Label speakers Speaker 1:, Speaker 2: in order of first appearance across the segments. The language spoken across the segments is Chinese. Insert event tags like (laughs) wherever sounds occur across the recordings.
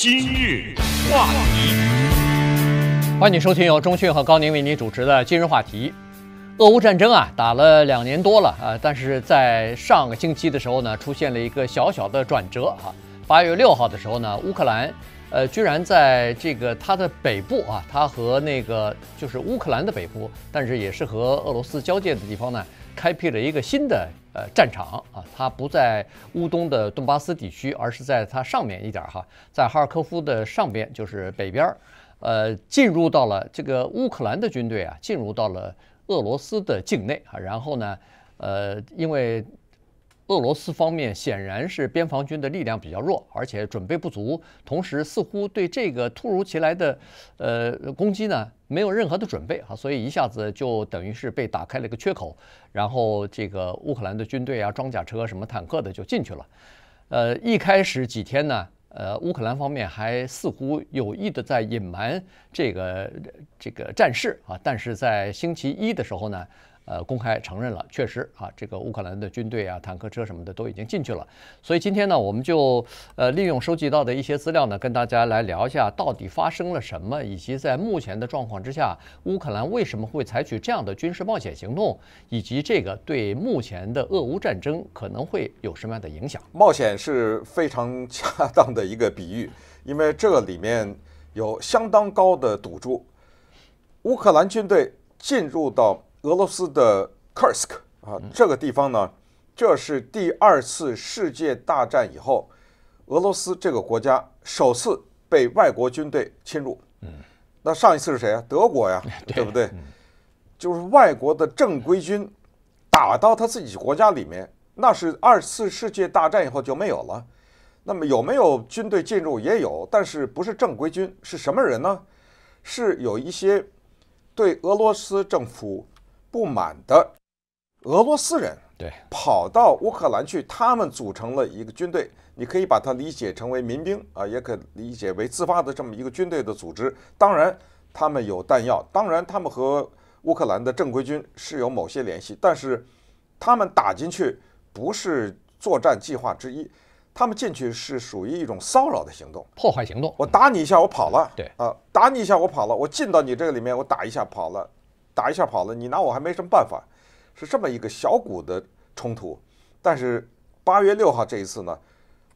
Speaker 1: 今日话题，欢迎收听由中讯和高宁为您主持的《今日话题》。俄乌战争啊打了两年多了啊，但是在上个星期的时候呢，出现了一个小小的转折啊。八月六号的时候呢，乌克兰呃居然在这个它的北部啊，它和那个就是乌克兰的北部，但是也是和俄罗斯交界的地方呢。开辟了一个新的呃战场啊，它不在乌东的顿巴斯地区，而是在它上面一点哈，在哈尔科夫的上边，就是北边，呃，进入到了这个乌克兰的军队啊，进入到了俄罗斯的境内啊，然后呢，呃，因为。俄罗斯方面显然是边防军的力量比较弱，而且准备不足，同时似乎对这个突如其来的呃攻击呢没有任何的准备啊，所以一下子就等于是被打开了一个缺口，然后这个乌克兰的军队啊、装甲车、什么坦克的就进去了。呃，一开始几天呢，呃，乌克兰方面还似乎有意的在隐瞒这个这个战事啊，但是在星期一的时候呢。呃，公开承认了，确实啊，这个乌克兰的军队啊，坦克车什么的都已经进去了。所以今天呢，我们就呃利用收集到的一些资料呢，跟大家来聊一下，到底发生了什么，以及在目前的状况之下，乌克兰为什么会采取这样的军事冒险行动，以及这个对目前的俄乌战争可能会有什么样的影响？
Speaker 2: 冒险是非常恰当的一个比喻，因为这里面有相当高的赌注。乌克兰军队进入到。俄罗斯的 Kursk 啊，这个地方呢，这是第二次世界大战以后俄罗斯这个国家首次被外国军队侵入。嗯，那上一次是谁啊？德国呀，(laughs) 对不对？就是外国的正规军打到他自己国家里面，那是二次世界大战以后就没有了。那么有没有军队进入也有，但是不是正规军？是什么人呢？是有一些对俄罗斯政府。不满的俄罗斯人对跑到乌克兰去，他们组成了一个军队，你可以把它理解成为民兵啊，也可理解为自发的这么一个军队的组织。当然，他们有弹药，当然他们和乌克兰的正规军是有某些联系，但是他们打进去不是作战计划之一，他们进去是属于一种骚扰的行动、破坏行动。我打你一下，我跑了。对啊，打你一下，我跑了。我进到你这个里面，我打一下，跑了。打一下跑了，你拿我还没什么办法，是这么一个小股的冲突。但是八月六号这一次呢，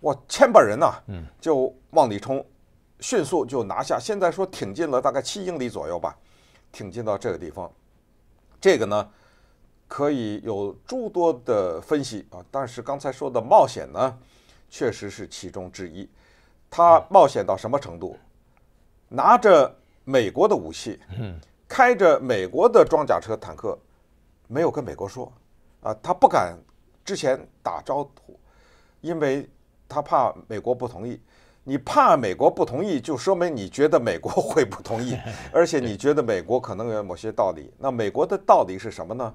Speaker 2: 哇，千把人呐，嗯，就往里冲，迅速就拿下。现在说挺进了大概七英里左右吧，挺进到这个地方。这个呢，可以有诸多的分析啊。但是刚才说的冒险呢，确实是其中之一。他冒险到什么程度？拿着美国的武器，嗯。开着美国的装甲车、坦克，没有跟美国说，啊，他不敢之前打招呼，因为他怕美国不同意。你怕美国不同意，就说明你觉得美国会不同意，(laughs) 而且你觉得美国可能有某些道理。那美国的道理是什么呢？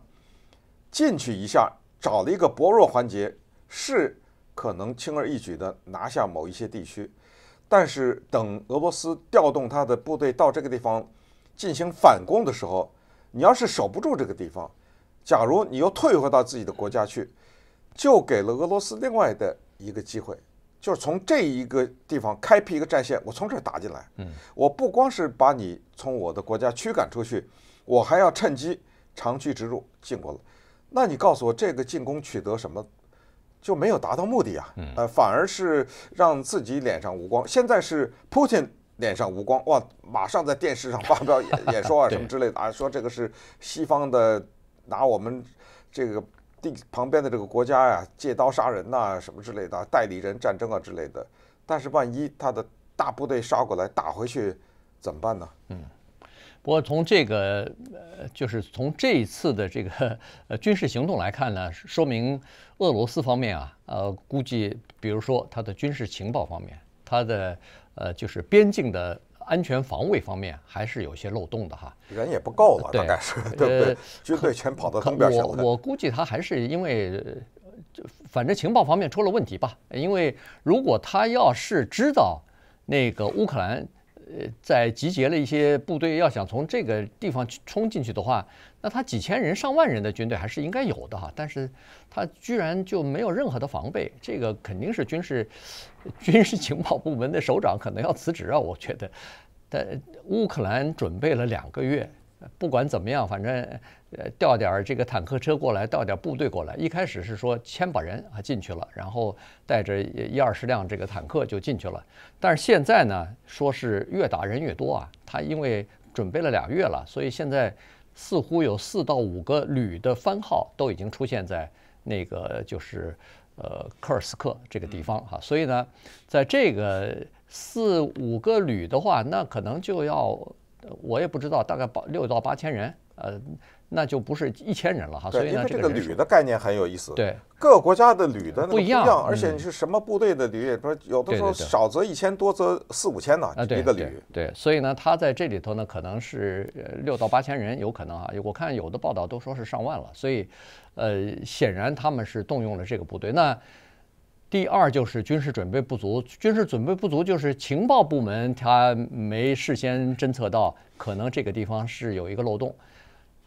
Speaker 2: 进去一下，找了一个薄弱环节，是可能轻而易举的拿下某一些地区，但是等俄罗斯调动他的部队到这个地方。进行反攻的时候，你要是守不住这个地方，假如你又退回到自己的国家去，就给了俄罗斯另外的一个机会，就是从这一个地方开辟一个战线，我从这儿打进来。嗯，我不光是把你从我的国家驱赶出去，我还要趁机长驱直入进攻来。那你告诉我，这个进攻取得什么？就没有达到目的啊？呃，反而是让自己脸上无光。现在是普京。脸上无光哇！马上在电视上发表演 (laughs) 演说啊，什么之类的啊，说这个是西方的拿我们这个地旁边的这个国家呀，借刀杀人呐，什么之类的，代理人战争啊之类的。但是万一他的大部队杀过来打回去，怎么办呢？
Speaker 1: 嗯，不过从这个呃，就是从这一次的这个 (laughs) 呃军事行动来看呢，说明俄罗斯方面啊，呃，估计比如说他的军事情报方面，他的。呃，就是边境的安全防卫方面还是有些漏洞的哈，
Speaker 2: 人也不够了，大概是，(laughs) 对不对？军队全跑到东边去了。我
Speaker 1: 我估计他还是因为，反正情报方面出了问题吧。因为如果他要是知道那个乌克兰，呃，在集结了一些部队，要想从这个地方冲进去的话。那他几千人、上万人的军队还是应该有的哈，但是他居然就没有任何的防备，这个肯定是军事军事情报部门的首长可能要辞职啊！我觉得，但乌克兰准备了两个月，不管怎么样，反正呃调点儿这个坦克车过来，调点儿部队过来。一开始是说千把人啊进去了，然后带着一二十辆这个坦克就进去了。但是现在呢，说是越打人越多啊，他因为准备了俩月了，所以现在。似乎有四到五个旅的番号都已经出现在那个就是呃科尔斯克这个地方哈，所以呢，在这个四五个旅的话，那可能就要我也不知道大概八六到八千人。呃，那就不是一千人了哈，所以呢，这个旅的
Speaker 2: 概念很有意思。对，各个国家
Speaker 1: 的旅的不一样，而且你是
Speaker 2: 什么部队的旅，有的时候少则一千多则四五千呢，一个旅。
Speaker 1: 对，所以呢，他在这里头呢，可能是六到八千人，有可能啊。我看有的报道都说是上万了，所以，呃，显然他们是动用了这个部队。那第二就是军事准备不足，军事准备不足就是情报部门他没事先侦测到，可能这个地方是有一个漏洞。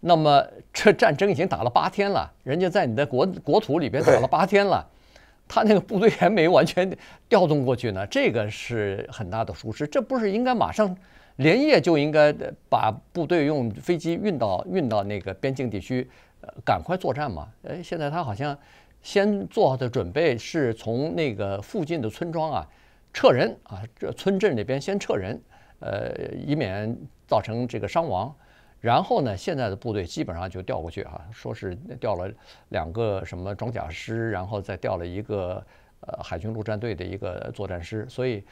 Speaker 1: 那么这战争已经打了八天了，人家在你的国国土里边打了八天了，他那个部队还没完全调动过去呢，这个是很大的疏失。这不是应该马上连夜就应该把部队用飞机运到运到那个边境地区，呃，赶快作战吗？哎，现在他好像先做的准备是从那个附近的村庄啊撤人啊，这村镇里边先撤人，呃，以免造成这个伤亡。然后呢，现在的部队基本上就调过去哈，说是调了两个什么装甲师，然后再调了一个呃海军陆战队的一个作战师，所以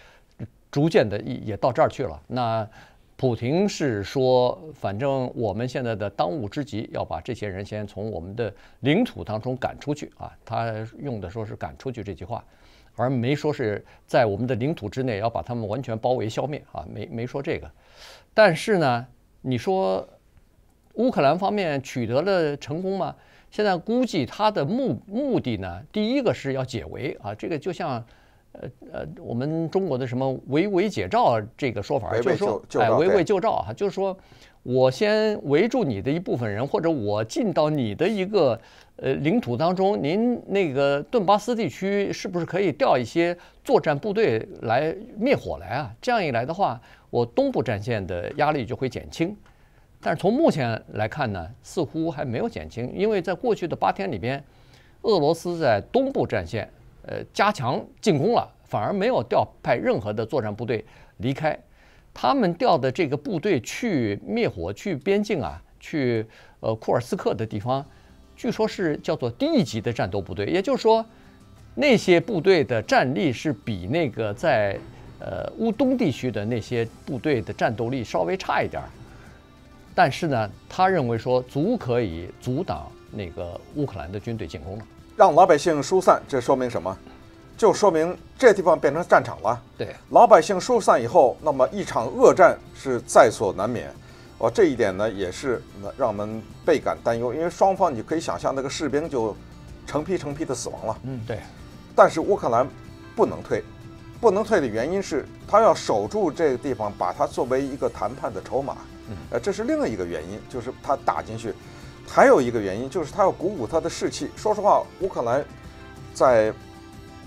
Speaker 1: 逐渐的也到这儿去了。那普廷是说，反正我们现在的当务之急要把这些人先从我们的领土当中赶出去啊，他用的说是赶出去这句话，而没说是在我们的领土之内要把他们完全包围消灭啊，没没说这个。但是呢，你说。乌克兰方面取得了成功吗？现在估计他的目目的呢，第一个是要解围啊，这个就像，呃呃，我们中国的什么“围魏解赵”这个说法，就是说哎，围魏救赵啊，就是说我先围住你的一部分人，或者我进到你的一个呃领土当中，您那个顿巴斯地区是不是可以调一些作战部队来灭火来啊？这样一来的话，我东部战线的压力就会减轻。但是从目前来看呢，似乎还没有减轻，因为在过去的八天里边，俄罗斯在东部战线，呃，加强进攻了，反而没有调派任何的作战部队离开。他们调的这个部队去灭火、去边境啊、去呃库尔斯克的地方，据说是叫做低级的战斗部队，也就是说，那些部队的战力是比那个在呃乌东地区的那些部队的战斗力稍微差一点儿。但是呢，他认为说足可以阻挡那个乌克兰的军队进攻了。
Speaker 2: 让老百姓疏散，这说明什么？就说明这地
Speaker 1: 方变成战场了。
Speaker 2: 对，老百姓疏散以后，那么一场恶战是在所难免。哦，这一点呢，也是让我们倍感担忧，因为双方你可以想象，那个士兵就成批成批的死亡了。嗯，对。但是乌克兰不能退，不能退的原因是他要守住这个地方，把它作为一个谈判的筹码。呃，这是另外一个原因，就是他打进去；还有一个原因，就是他要鼓舞他的士气。说实话，乌克兰在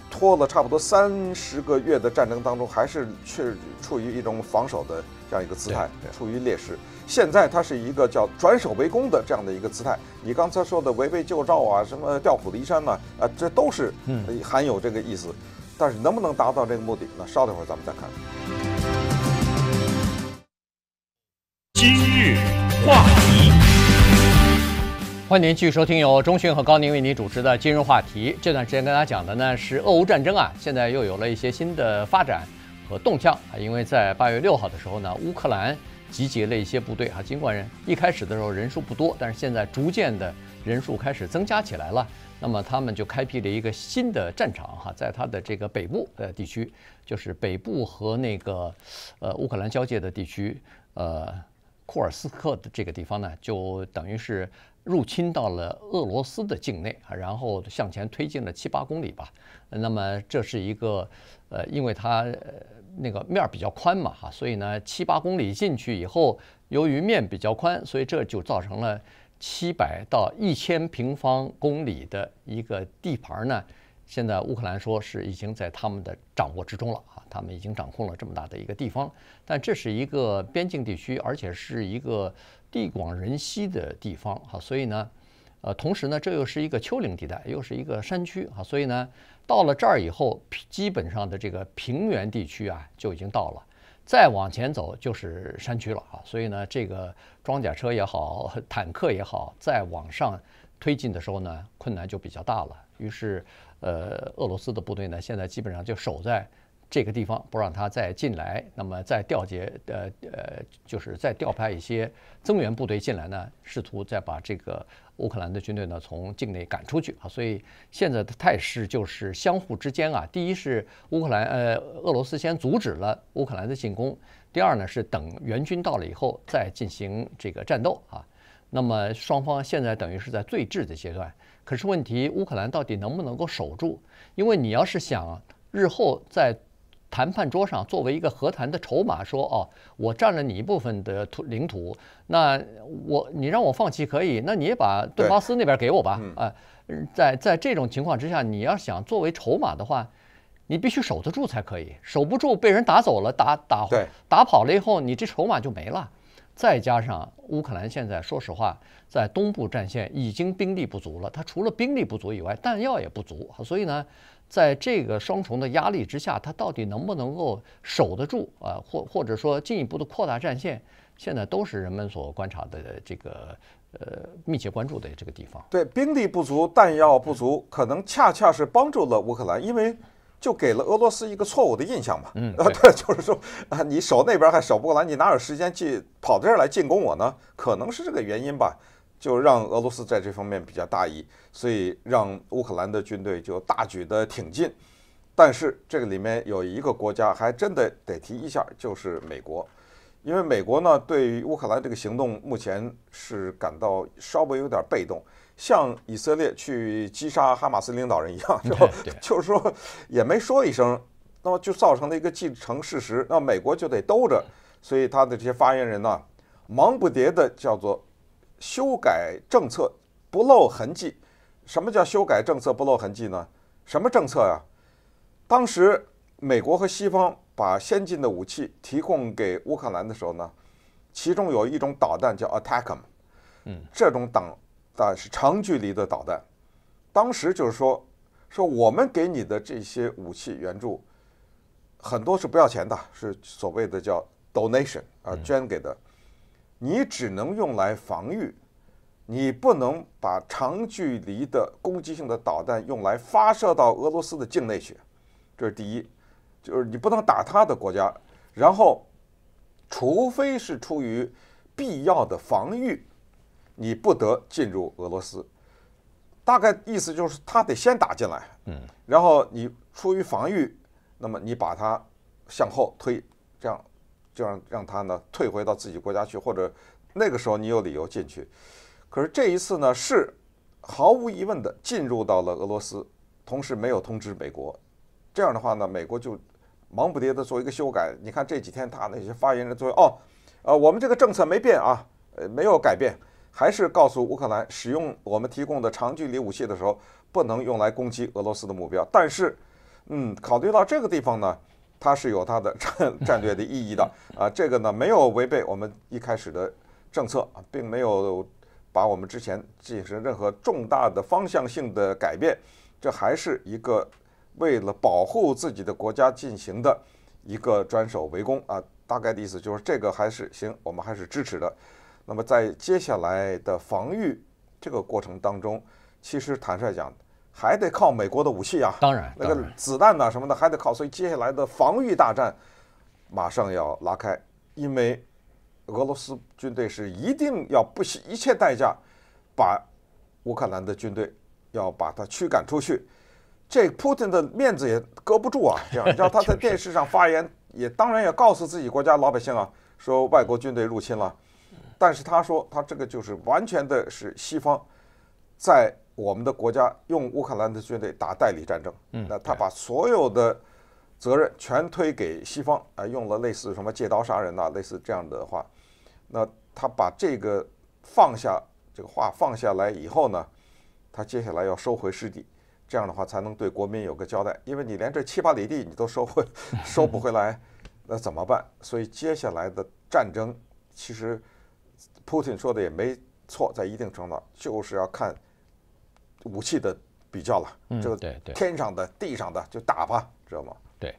Speaker 2: 拖了差不多三十个月的战争当中，还是确处于一种防守的这样一个姿态，处于劣势。现在他是一个叫转守为攻的这样的一个姿态。你刚才说的围魏救赵啊，什么调虎离山嘛，啊，这都是含有这个意思。但是能不能达到这个目的？那稍等会儿咱们再看。
Speaker 1: 欢迎您继续收听由中讯和高宁为您主持的今日话题。这段时间跟大家讲的呢是俄乌战争啊，现在又有了一些新的发展和动向啊。因为在八月六号的时候呢，乌克兰集结了一些部队啊，尽管人一开始的时候人数不多，但是现在逐渐的人数开始增加起来了。那么他们就开辟了一个新的战场哈，在它的这个北部呃地区，就是北部和那个呃乌克兰交界的地区，呃库尔斯克的这个地方呢，就等于是。入侵到了俄罗斯的境内，啊，然后向前推进了七八公里吧。那么这是一个，呃，因为它那个面儿比较宽嘛，哈，所以呢，七八公里进去以后，由于面比较宽，所以这就造成了七百到一千平方公里的一个地盘呢。现在乌克兰说是已经在他们的掌握之中了，啊，他们已经掌控了这么大的一个地方。但这是一个边境地区，而且是一个。地广人稀的地方哈，所以呢，呃，同时呢，这又是一个丘陵地带，又是一个山区哈，所以呢，到了这儿以后，平基本上的这个平原地区啊就已经到了，再往前走就是山区了啊，所以呢，这个装甲车也好，(laughs) 坦克也好，再往上推进的时候呢，困难就比较大了。于是，呃，俄罗斯的部队呢，现在基本上就守在。这个地方不让他再进来，那么再调集呃呃，就是再调派一些增援部队进来呢，试图再把这个乌克兰的军队呢从境内赶出去啊。所以现在的态势就是相互之间啊，第一是乌克兰呃俄罗斯先阻止了乌克兰的进攻，第二呢是等援军到了以后再进行这个战斗啊。那么双方现在等于是在对峙的阶段，可是问题乌克兰到底能不能够守住？因为你要是想日后再。谈判桌上作为一个和谈的筹码，说哦，我占了你一部分的土领土，那我你让我放弃可以，那你也把顿巴斯那边给我吧。啊，在在这种情况之下，你要想作为筹码的话，你必须守得住才可以，守不住被人打走了，打打打跑了以后，你这筹码就没了。再加上乌克兰现在说实话，在东部战线已经兵力不足了，他除了兵力不足以外，弹药也不足，所以呢。在这个双重的压力之下，他到底能不能够守得住啊？或或者说进一步的扩大战线，现在都是人们所观察的这个呃密切关注的这个地方。
Speaker 2: 对，兵力不足、弹药不足，可能恰恰是帮助了乌克兰，因为就给了俄罗斯一个错误的印象嘛。嗯，对，就是说啊，你守那边还守不过来，你哪有时间去跑这儿来进攻我呢？可能是这个原因吧。就让俄罗斯在这方面比较大意，所以让乌克兰的军队就大举的挺进。但是这个里面有一个国家还真的得提一下，就是美国，因为美国呢对于乌克兰这个行动目前是感到稍微有点被动，像以色列去击杀哈马斯领导人一样，就是说也没说一声，那么就造成了一个既成事实，那美国就得兜着，所以他的这些发言人呢忙不迭的叫做。修改政策不露痕迹，什么叫修改政策不露痕迹呢？什么政策呀？当时美国和西方把先进的武器提供给乌克兰的时候呢，其中有一种导弹叫 a t t a c m 嗯，这种导弹是长距离的导弹。当时就是说，说我们给你的这些武器援助，很多是不要钱的，是所谓的叫 donation 啊，捐给的。你只能用来防御，你不能把长距离的攻击性的导弹用来发射到俄罗斯的境内去，这是第一，就是你不能打他的国家，然后，除非是出于必要的防御，你不得进入俄罗斯，大概意思就是他得先打进来，嗯，然后你出于防御，那么你把它向后推，这样。就让让他呢退回到自己国家去，或者那个时候你有理由进去。可是这一次呢，是毫无疑问的进入到了俄罗斯，同时没有通知美国。这样的话呢，美国就忙不迭的做一个修改。你看这几天他那些发言人作为哦，呃，我们这个政策没变啊，呃，没有改变，还是告诉乌克兰使用我们提供的长距离武器的时候不能用来攻击俄罗斯的目标。但是，嗯，考虑到这个地方呢。它是有它的 (laughs) 战战略的意义的啊，这个呢没有违背我们一开始的政策，并没有把我们之前进行任何重大的方向性的改变，这还是一个为了保护自己的国家进行的一个专守围攻啊。大概的意思就是这个还是行，我们还是支持的。那么在接下来的防御这个过程当中，其实坦率讲。还得靠美国的武器啊，当然，那个子弹呐什么的还得靠，所以接下来的防御大战马上要拉开，因为俄罗斯军队是一定要不惜一切代价把乌克兰的军队要把它驱赶出去，这 Putin 的面子也搁不住啊，(laughs) 这样让他在电视上发言也当然也告诉自己国家老百姓啊，说外国军队入侵了，但是他说他这个就是完全的是西方在。我们的国家用乌克兰的军队打代理战争，那他把所有的责任全推给西方啊，用了类似什么借刀杀人呐，类似这样的话。那他把这个放下这个话放下来以后呢，他接下来要收回失地，这样的话才能对国民有个交代。因为你连这七八里地你都收回收不回来，(laughs) 那怎么办？所以接下来的战争，其实 Putin 说的也没错，在一定程度上就是要看。武器的比较了，这个对对，天上的地上的就打吧，知道吗？
Speaker 1: 对，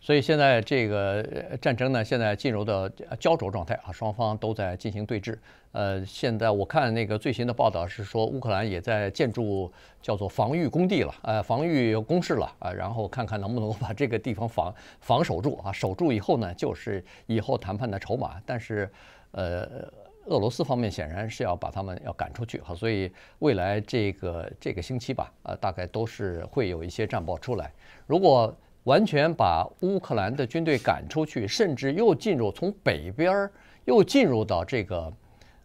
Speaker 1: 所以现在这个战争呢，现在进入到焦灼状态啊，双方都在进行对峙。呃，现在我看那个最新的报道是说，乌克兰也在建筑叫做防御工地了，呃，防御工事了啊，然后看看能不能把这个地方防防守住啊，守住以后呢，就是以后谈判的筹码。但是，呃。俄罗斯方面显然是要把他们要赶出去哈，所以未来这个这个星期吧，呃，大概都是会有一些战报出来。如果完全把乌克兰的军队赶出去，甚至又进入从北边儿又进入到这个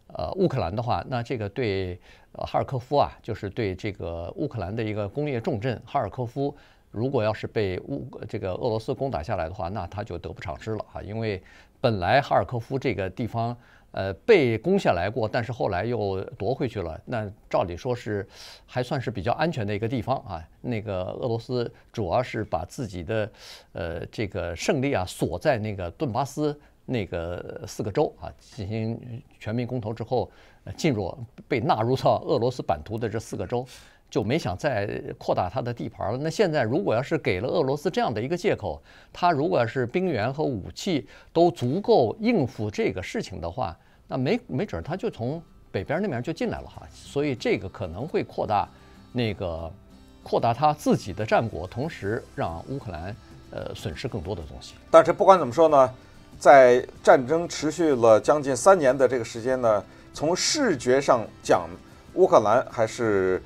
Speaker 1: 呃乌克兰的话，那这个对哈尔科夫啊，就是对这个乌克兰的一个工业重镇哈尔科夫，如果要是被乌这个俄罗斯攻打下来的话，那他就得不偿失了哈，因为本来哈尔科夫这个地方。呃，被攻下来过，但是后来又夺回去了。那照理说是还算是比较安全的一个地方啊。那个俄罗斯主要是把自己的呃这个胜利啊锁在那个顿巴斯那个四个州啊，进行全民公投之后，进入被纳入到俄罗斯版图的这四个州。就没想再扩大他的地盘了。那现在如果要是给了俄罗斯这样的一个借口，他如果要是兵员和武器都足够应付这个事情的话，那没没准他就从北边那边就进来了哈。所以这个可能会扩大那个扩大他自己的战果，同时让乌克兰呃损失更多的东西。
Speaker 2: 但是不管怎么说呢，在战争持续了将近三年的这个时间呢，从视觉上讲，乌克兰还是。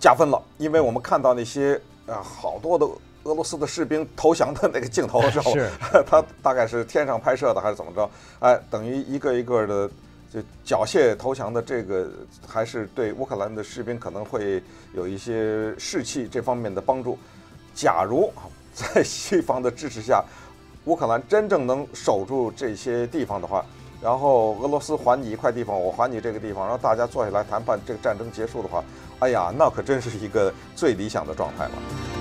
Speaker 2: 加分了，因为我们看到那些呃好多的俄罗斯的士兵投降的那个镜头的时候，他大概是天上拍摄的还是怎么着？哎，等于一个一个的就缴械投降的这个，还是对乌克兰的士兵可能会有一些士气这方面的帮助。假如在 (laughs) 西方的支持下，乌克兰真正能守住这些地方的话，然后俄罗斯还你一块地方，我还你这个地方，然后大家坐下来谈判，这个战争结束的话。哎呀，那可真是一个最理想的状态了。